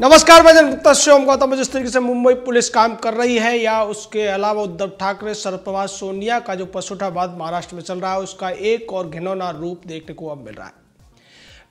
नमस्कार मैं गुप्ता श्योम गौतम जिस तरीके से मुंबई पुलिस काम कर रही है या उसके अलावा उद्धव ठाकरे सर्वप्रभा सोनिया का जो पसुटाबाद महाराष्ट्र में चल रहा है उसका एक और घिनौना रूप देखने को अब मिल रहा है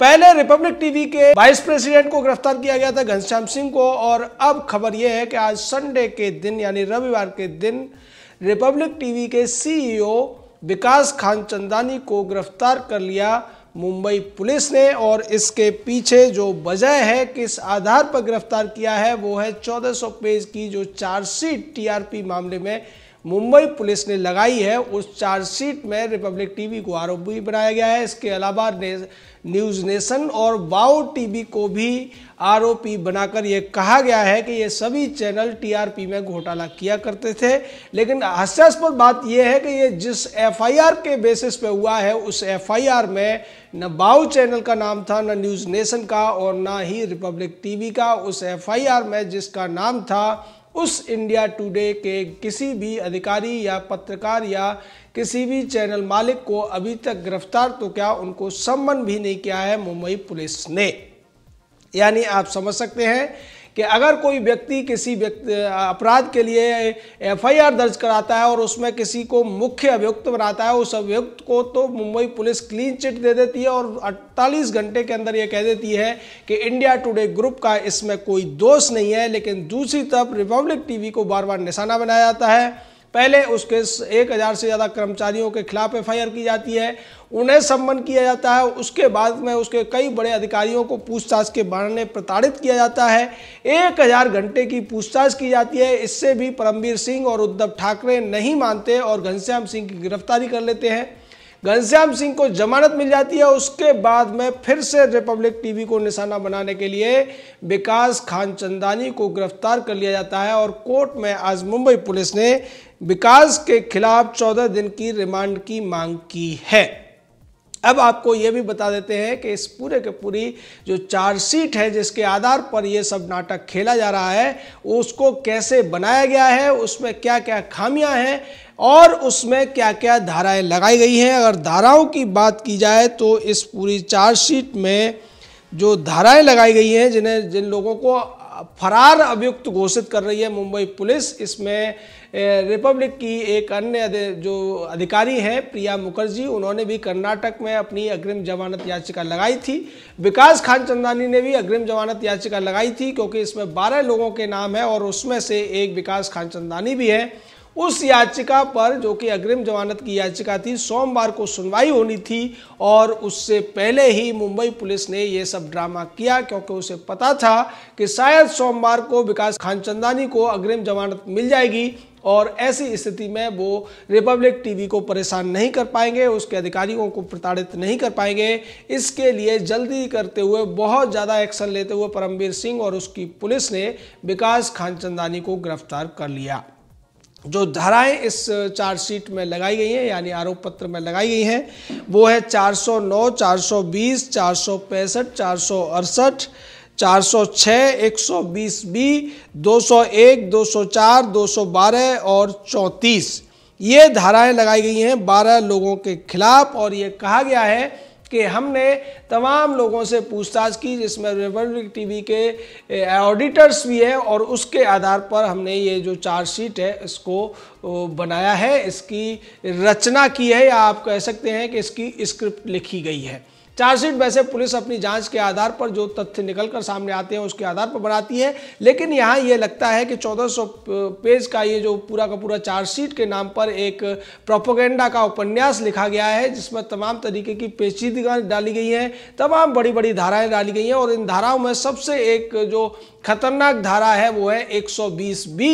पहले रिपब्लिक टीवी के वाइस प्रेसिडेंट को गिरफ्तार किया गया था घनश्याम सिंह को और अब खबर यह है कि आज संडे के दिन यानी रविवार के दिन रिपब्लिक टीवी के सीईओ विकास खान चंदानी को गिरफ्तार कर लिया मुंबई पुलिस ने और इसके पीछे जो वजह है किस आधार पर गिरफ्तार किया है वो है 1400 पेज की जो चार्जशीट टीआरपी मामले में मुंबई पुलिस ने लगाई है उस चार्जशीट में रिपब्लिक टीवी को आरोपी बनाया गया है इसके अलावा ने, न्यूज़ नेशन और वाओ टीवी को भी आरोपी बनाकर यह कहा गया है कि ये सभी चैनल टीआरपी में घोटाला किया करते थे लेकिन हास्यास्पद बात यह है कि ये जिस एफआईआर के बेसिस पे हुआ है उस एफआईआर में न बाओ चैनल का नाम था न न्यूज़ नेशन का और ना ही रिपब्लिक टीवी का उस एफआईआर में जिसका नाम था उस इंडिया टुडे के किसी भी अधिकारी या पत्रकार या किसी भी चैनल मालिक को अभी तक गिरफ्तार तो क्या उनको सम्मन भी नहीं किया है मुंबई पुलिस ने यानी आप समझ सकते हैं कि अगर कोई व्यक्ति किसी व्यक्ति अपराध के लिए एफआईआर दर्ज कराता है और उसमें किसी को मुख्य अभियुक्त बनाता है उस अभियुक्त को तो मुंबई पुलिस क्लीन चिट दे देती है और अड़तालीस घंटे के अंदर यह कह देती है कि इंडिया टुडे ग्रुप का इसमें कोई दोष नहीं है लेकिन दूसरी तरफ रिपब्लिक टीवी को बार बार निशाना बनाया जाता है पहले उसके एक हज़ार से ज़्यादा कर्मचारियों के खिलाफ एफ की जाती है उन्हें सम्मन किया जाता है उसके बाद में उसके कई बड़े अधिकारियों को पूछताछ के में प्रताड़ित किया जाता है एक हज़ार घंटे की पूछताछ की जाती है इससे भी परमवीर सिंह और उद्धव ठाकरे नहीं मानते और घनश्याम सिंह की गिरफ्तारी कर लेते हैं घनश्याम सिंह को जमानत मिल जाती है उसके बाद में फिर से रिपब्लिक टीवी को निशाना बनाने के लिए विकास खान चंदानी को गिरफ्तार कर लिया जाता है और कोर्ट में आज मुंबई पुलिस ने विकास के खिलाफ चौदह दिन की रिमांड की मांग की है अब आपको ये भी बता देते हैं कि इस पूरे के पूरी जो चार्जशीट है जिसके आधार पर ये सब नाटक खेला जा रहा है उसको कैसे बनाया गया है उसमें क्या क्या खामियां हैं और उसमें क्या क्या धाराएं लगाई गई हैं अगर धाराओं की बात की जाए तो इस पूरी चार्जशीट में जो धाराएं लगाई गई हैं जिन्हें जिन लोगों को फरार अभियुक्त घोषित कर रही है मुंबई पुलिस इसमें रिपब्लिक की एक अन्य जो अधिकारी हैं प्रिया मुखर्जी उन्होंने भी कर्नाटक में अपनी अग्रिम जमानत याचिका लगाई थी विकास खान चंदानी ने भी अग्रिम जमानत याचिका लगाई थी क्योंकि इसमें बारह लोगों के नाम है और उसमें से एक विकास खान चंदानी भी है उस याचिका पर जो कि अग्रिम जमानत की याचिका थी सोमवार को सुनवाई होनी थी और उससे पहले ही मुंबई पुलिस ने ये सब ड्रामा किया क्योंकि उसे पता था कि शायद सोमवार को विकास खानचंदानी को अग्रिम जमानत मिल जाएगी और ऐसी स्थिति में वो रिपब्लिक टीवी को परेशान नहीं कर पाएंगे उसके अधिकारियों को प्रताड़ित नहीं कर पाएंगे इसके लिए जल्दी करते हुए बहुत ज़्यादा एक्शन लेते हुए परमवीर सिंह और उसकी पुलिस ने विकास खानचंदानी को गिरफ्तार कर लिया जो धाराएं इस चार्जशीट में लगाई गई हैं यानी आरोप पत्र में लगाई गई हैं वो है 409, 420, 465, 468, 406, 120 बी 201, 204, 212 और 34 ये धाराएं लगाई गई हैं 12 लोगों के खिलाफ और ये कहा गया है कि हमने तमाम लोगों से पूछताछ की जिसमें रिपब्लिक टीवी के ऑडिटर्स भी हैं और उसके आधार पर हमने ये जो चार्जशीट है इसको बनाया है इसकी रचना की है या आप कह सकते हैं कि इसकी स्क्रिप्ट लिखी गई है चार्जशीट वैसे पुलिस अपनी जांच के आधार पर जो तथ्य निकल कर सामने आते हैं उसके आधार पर बनाती है लेकिन यहाँ ये लगता है कि 1400 पेज का ये जो पूरा का पूरा चार्जशीट के नाम पर एक प्रोपोगेंडा का उपन्यास लिखा गया है जिसमें तमाम तरीके की पेचीदगा डाली गई हैं तमाम बड़ी बड़ी धाराएं डाली गई हैं और इन धाराओं में सबसे एक जो खतरनाक धारा है वो है 120 बी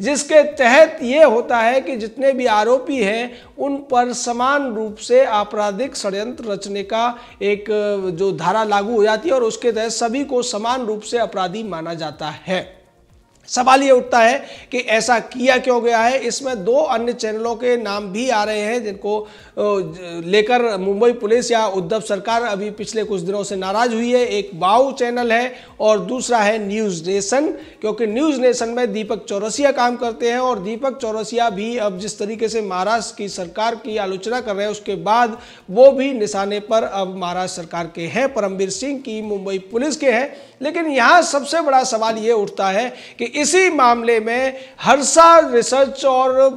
जिसके तहत ये होता है कि जितने भी आरोपी हैं उन पर समान रूप से आपराधिक षडयंत्र रचने का एक जो धारा लागू हो जाती है और उसके तहत सभी को समान रूप से अपराधी माना जाता है सवाल ये उठता है कि ऐसा किया क्यों गया है इसमें दो अन्य चैनलों के नाम भी आ रहे हैं जिनको लेकर मुंबई पुलिस या उद्धव सरकार अभी पिछले कुछ दिनों से नाराज हुई है एक बाउ चैनल है और दूसरा है न्यूज़ नेशन क्योंकि न्यूज़ नेशन में दीपक चौरसिया काम करते हैं और दीपक चौरसिया भी अब जिस तरीके से महाराष्ट्र की सरकार की आलोचना कर रहे हैं उसके बाद वो भी निशाने पर अब महाराष्ट्र सरकार के हैं परमवीर सिंह की मुंबई पुलिस के हैं लेकिन यहाँ सबसे बड़ा सवाल ये उठता है कि इसी मामले में हर्षा रिसर्च और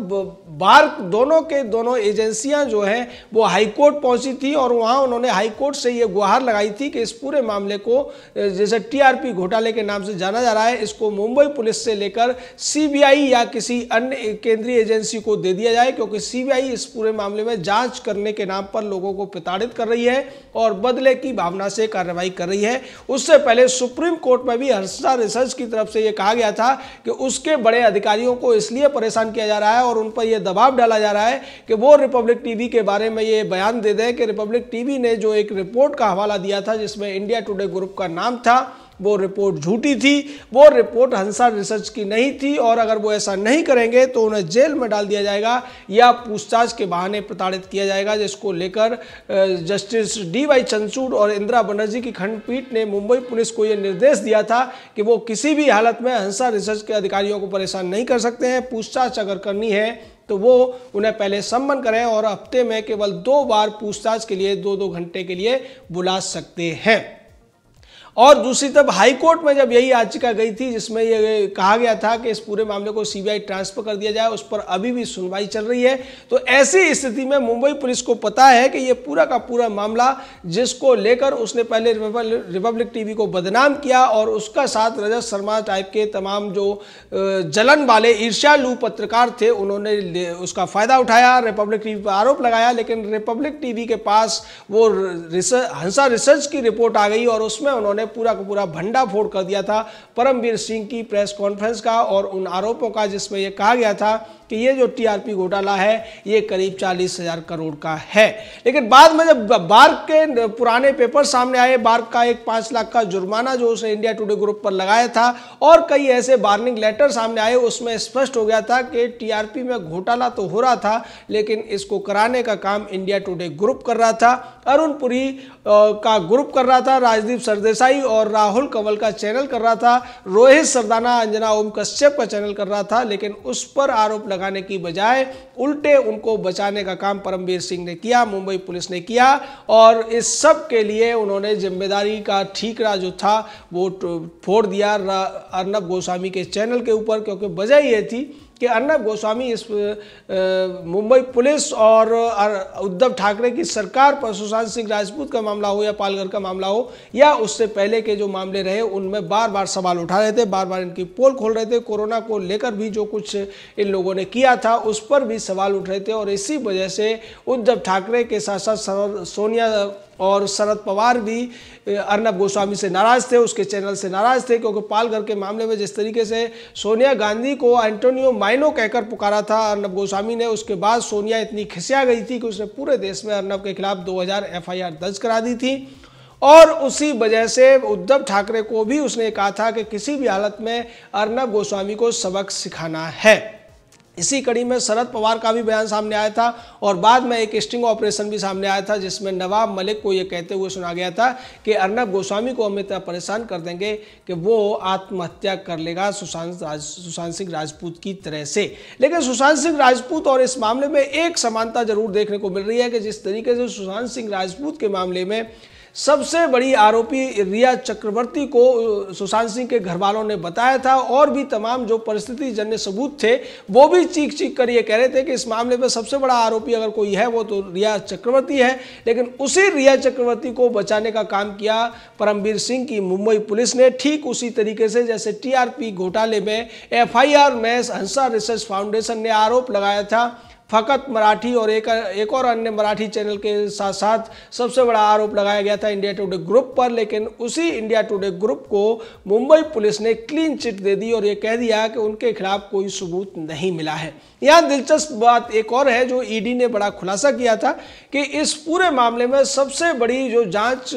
बार्क दोनों के दोनों एजेंसियां जो हैं वो हाईकोर्ट पहुंची थी और वहां उन्होंने हाईकोर्ट से ये गुहार लगाई थी कि इस पूरे मामले को जैसे टीआरपी घोटाले के नाम से जाना जा रहा है इसको मुंबई पुलिस से लेकर सीबीआई या किसी अन्य केंद्रीय एजेंसी को दे दिया जाए क्योंकि सीबीआई इस पूरे मामले में जांच करने के नाम पर लोगों को प्रताड़ित कर रही है और बदले की भावना से कार्रवाई कर रही है उससे पहले सुप्रीम कोर्ट में भी हर्षा रिसर्च की तरफ से यह कहा गया था कि उसके बड़े अधिकारियों को इसलिए परेशान किया जा रहा है और उन पर यह दबाव डाला जा रहा है कि वो रिपब्लिक टीवी के बारे में ये बयान दे दें कि रिपब्लिक टीवी ने जो एक रिपोर्ट का हवाला दिया था जिसमें इंडिया टुडे ग्रुप का नाम था वो रिपोर्ट झूठी थी वो रिपोर्ट हंसा रिसर्च की नहीं थी और अगर वो ऐसा नहीं करेंगे तो उन्हें जेल में डाल दिया जाएगा या पूछताछ के बहाने प्रताड़ित किया जाएगा जिसको लेकर जस्टिस डी वाई चंदचूड़ और इंदिरा बनर्जी की खंडपीठ ने मुंबई पुलिस को ये निर्देश दिया था कि वो किसी भी हालत में हंसा रिसर्च के अधिकारियों को परेशान नहीं कर सकते हैं पूछताछ अगर करनी है तो वो उन्हें पहले सम्मन करें और हफ्ते में केवल दो बार पूछताछ के लिए दो दो घंटे के लिए बुला सकते हैं और दूसरी तरफ हाई कोर्ट में जब यही याचिका गई थी जिसमें ये कहा गया था कि इस पूरे मामले को सीबीआई ट्रांसफर कर दिया जाए उस पर अभी भी सुनवाई चल रही है तो ऐसी स्थिति में मुंबई पुलिस को पता है कि ये पूरा का पूरा मामला जिसको लेकर उसने पहले रिपब्लिक टीवी को बदनाम किया और उसका साथ रजत शर्मा टाइप के तमाम जो जलन वाले ईर्ष्यालू पत्रकार थे उन्होंने उसका फ़ायदा उठाया रिपब्लिक टीवी पर आरोप लगाया लेकिन रिपब्लिक टीवी के पास वो रिसर्च हंसा रिसर्च की रिपोर्ट आ गई और उसमें उन्होंने ने पूरा का पूरा भंडाफोड़ कर दिया था परमवीर सिंह की प्रेस कॉन्फ्रेंस का और उन आरोपों का जिसमें यह कहा गया था कि ये जो टीआरपी घोटाला है ये करीब चालीस हजार करोड़ का है लेकिन बाद में जब बार्क के पुराने पेपर सामने आए बार्क का एक पांच लाख का जुर्माना जो उसने इंडिया टुडे ग्रुप पर लगाया था और कई ऐसे वार्निंग लेटर सामने आए उसमें स्पष्ट हो गया था कि टीआरपी में घोटाला तो हो रहा था लेकिन इसको कराने का काम इंडिया टुडे ग्रुप कर रहा था अरुण पुरी का ग्रुप कर रहा था राजदीप सरदेसाई और राहुल कंवल का चैनल कर रहा था रोहित सरदाना अंजना ओम कश्यप का चैनल कर रहा था लेकिन उस पर आरोप लगाने की बजाय उल्टे उनको बचाने का काम परमवीर सिंह ने किया मुंबई पुलिस ने किया और इस सब के लिए उन्होंने जिम्मेदारी का ठीकरा जो था वो तो फोड़ दिया अर्नब गोस्वामी के चैनल के ऊपर क्योंकि वजह ये थी कि अर्नब गोस्वामी इस मुंबई पुलिस और उद्धव ठाकरे की सरकार पर सुशांत सिंह राजपूत का मामला हो या पालघर का मामला हो या उससे पहले के जो मामले रहे उनमें बार बार सवाल उठा रहे थे बार बार इनकी पोल खोल रहे थे कोरोना को लेकर भी जो कुछ इन लोगों ने किया था उस पर भी सवाल उठ रहे थे और इसी वजह से उद्धव ठाकरे के साथ साथ सोनिया और शरद पवार भी अर्नब गोस्वामी से नाराज़ थे उसके चैनल से नाराज़ थे क्योंकि पालघर के मामले में जिस तरीके से सोनिया गांधी को एंटोनियो माइनो कहकर पुकारा था अर्नब गोस्वामी ने उसके बाद सोनिया इतनी खिसिया गई थी कि उसने पूरे देश में अर्नब के खिलाफ 2000 एफआईआर दर्ज करा दी थी और उसी वजह से उद्धव ठाकरे को भी उसने कहा था कि किसी भी हालत में अर्नब गोस्वामी को सबक सिखाना है इसी कड़ी में शरद पवार का भी बयान सामने आया था और बाद में एक स्टिंग ऑपरेशन भी सामने आया था जिसमें नवाब मलिक को ये कहते हुए सुना गया था कि अर्नब गोस्वामी को हम इतना परेशान कर देंगे कि वो आत्महत्या कर लेगा सुशांत राज सुशांत सिंह राजपूत की तरह से लेकिन सुशांत सिंह राजपूत और इस मामले में एक समानता जरूर देखने को मिल रही है कि जिस तरीके से सुशांत सिंह राजपूत के मामले में सबसे बड़ी आरोपी रिया चक्रवर्ती को सुशांत सिंह के घर वालों ने बताया था और भी तमाम जो परिस्थिति जन्य सबूत थे वो भी चीख चीख कर ये कह रहे थे कि इस मामले में सबसे बड़ा आरोपी अगर कोई है वो तो रिया चक्रवर्ती है लेकिन उसी रिया चक्रवर्ती को बचाने का काम किया परमवीर सिंह की मुंबई पुलिस ने ठीक उसी तरीके से जैसे टी घोटाले में एफ में हंसा रिसर्च फाउंडेशन ने आरोप लगाया था फ़कत मराठी और एक एक और अन्य मराठी चैनल के साथ साथ सबसे बड़ा आरोप लगाया गया था इंडिया टुडे ग्रुप पर लेकिन उसी इंडिया टुडे ग्रुप को मुंबई पुलिस ने क्लीन चिट दे दी और ये कह दिया कि उनके खिलाफ कोई सबूत नहीं मिला है यहाँ दिलचस्प बात एक और है जो ईडी e ने बड़ा खुलासा किया था कि इस पूरे मामले में सबसे बड़ी जो जांच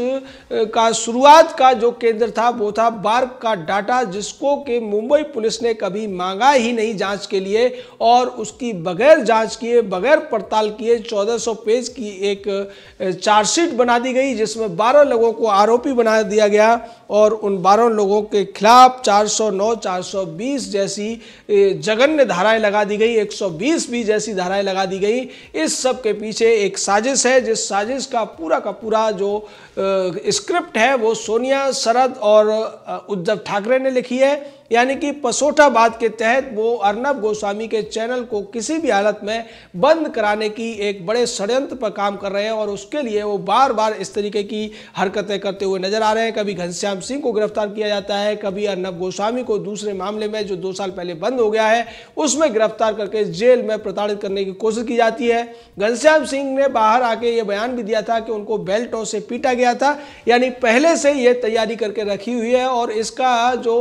का शुरुआत का जो केंद्र था वो था बार्क का डाटा जिसको कि मुंबई पुलिस ने कभी मांगा ही नहीं जांच के लिए और उसकी बगैर जांच की किए बगैर पड़ताल किए 1400 पेज की एक चार्जशीट बना दी गई जिसमें 12 लोगों को आरोपी बना दिया गया और उन 12 लोगों के खिलाफ 409, 420 जैसी जघन्य धाराएं लगा दी गई 120 भी जैसी धाराएं लगा दी गई इस सब के पीछे एक साजिश है जिस साजिश का पूरा का पूरा जो स्क्रिप्ट है वो सोनिया शरद और उद्धव ठाकरे ने लिखी है यानी कि पसोटाबाद के तहत वो अर्नब गोस्वामी के चैनल को किसी भी हालत में बंद कराने की एक बड़े षड्यंत्र पर काम कर रहे हैं और उसके लिए वो बार बार इस तरीके की हरकतें करते हुए नजर आ रहे हैं कभी घनश्याम सिंह को गिरफ्तार किया जाता है कभी अर्नब गोस्वामी को दूसरे मामले में जो दो साल पहले बंद हो गया है उसमें गिरफ्तार करके जेल में प्रताड़ित करने की कोशिश की जाती है घनश्याम सिंह ने बाहर आके ये बयान भी दिया था कि उनको बेल्टों से पीटा गया था यानी पहले से ये तैयारी करके रखी हुई है और इसका जो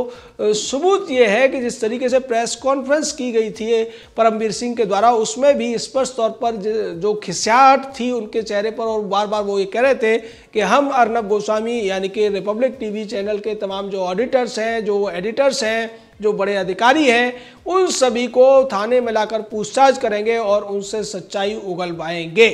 सबूत ये है कि जिस तरीके से प्रेस कॉन्फ्रेंस की गई थी परमवीर सिंह के द्वारा उसमें भी स्पष्ट तौर पर जो खिसियाट थी उनके चेहरे पर और बार बार वो ये कह रहे थे कि हम अर्नब गोस्वामी यानी कि रिपब्लिक टीवी चैनल के तमाम जो ऑडिटर्स हैं जो एडिटर्स हैं जो बड़े अधिकारी हैं उन सभी को थाने में लाकर पूछताछ करेंगे और उनसे सच्चाई उगलवाएंगे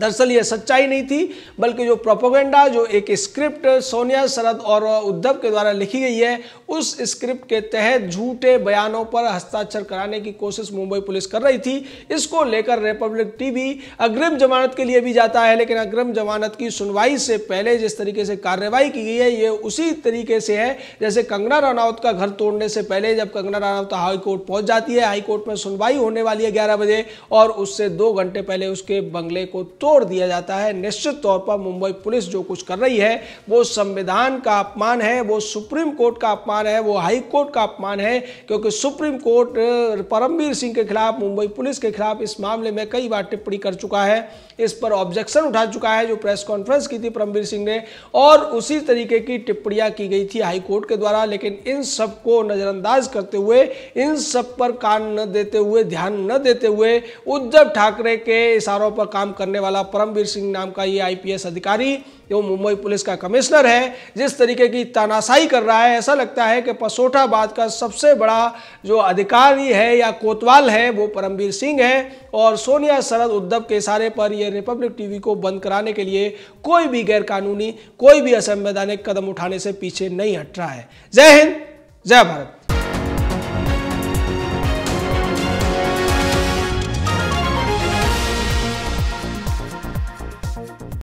दरअसल यह सच्चाई नहीं थी बल्कि जो प्रोपोगेंडा जो एक स्क्रिप्ट सोनिया शरद और उद्धव के द्वारा लिखी गई है उस स्क्रिप्ट के तहत झूठे बयानों पर हस्ताक्षर कराने की कोशिश मुंबई पुलिस कर रही थी इसको लेकर रिपब्लिक टीवी अग्रिम जमानत के लिए भी जाता है लेकिन अग्रिम जमानत की सुनवाई से पहले जिस तरीके से कार्रवाई की गई है ये उसी तरीके से है जैसे कंगना रनौत का घर तोड़ने से पहले जब कंगना रनौत हाईकोर्ट पहुंच जाती है हाईकोर्ट में सुनवाई होने वाली है ग्यारह बजे और उससे दो घंटे पहले उसके बंगले को तोड़ दिया जाता है निश्चित तौर पर मुंबई पुलिस जो कुछ कर रही है वो संविधान का अपमान है वो सुप्रीम कोर्ट का अपमान है वो हाई कोर्ट का अपमान है क्योंकि सुप्रीम कोर्ट परमवीर सिंह के खिलाफ मुंबई पुलिस के खिलाफ इस मामले में कई बार टिप्पणी कर चुका है इस पर ऑब्जेक्शन उठा चुका है जो प्रेस कॉन्फ्रेंस की थी परमवीर सिंह ने और उसी तरीके की टिप्पणियां की गई थी हाईकोर्ट के द्वारा लेकिन इन सब को नज़रअंदाज करते हुए इन सब पर कान न देते हुए ध्यान न देते हुए उद्धव ठाकरे के इशारों पर काम करने वाले वाला परमवीर सिंह नाम का ये आईपीएस अधिकारी जो मुंबई पुलिस का कमिश्नर है जिस तरीके की तानाशाही कर रहा है ऐसा लगता है कि पसोठाबाद का सबसे बड़ा जो अधिकारी है या कोतवाल है वो परमवीर सिंह है और सोनिया शरद उद्धव के इशारे पर यह रिपब्लिक टीवी को बंद कराने के लिए कोई भी गैरकानूनी कोई भी असंवैधानिक कदम उठाने से पीछे नहीं हट रहा है जय हिंद जय भारत